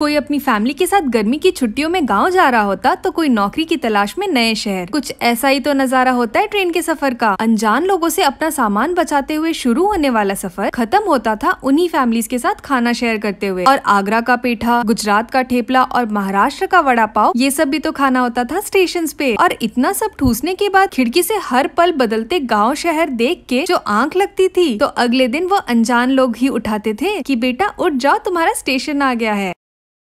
कोई अपनी फैमिली के साथ गर्मी की छुट्टियों में गांव जा रहा होता तो कोई नौकरी की तलाश में नए शहर कुछ ऐसा ही तो नजारा होता है ट्रेन के सफर का अनजान लोगों से अपना सामान बचाते हुए शुरू होने वाला सफर खत्म होता था उन्हीं फैमिलीज के साथ खाना शेयर करते हुए और आगरा का पेठा गुजरात का ठेपला और महाराष्ट्र का वड़ा पाव ये सब भी तो खाना होता था स्टेशन पे और इतना सब ठूसने के बाद खिड़की ऐसी हर पल बदलते गाँव शहर देख के जो आंख लगती थी तो अगले दिन वो अनजान लोग ही उठाते थे की बेटा उठ जाओ तुम्हारा स्टेशन आ गया है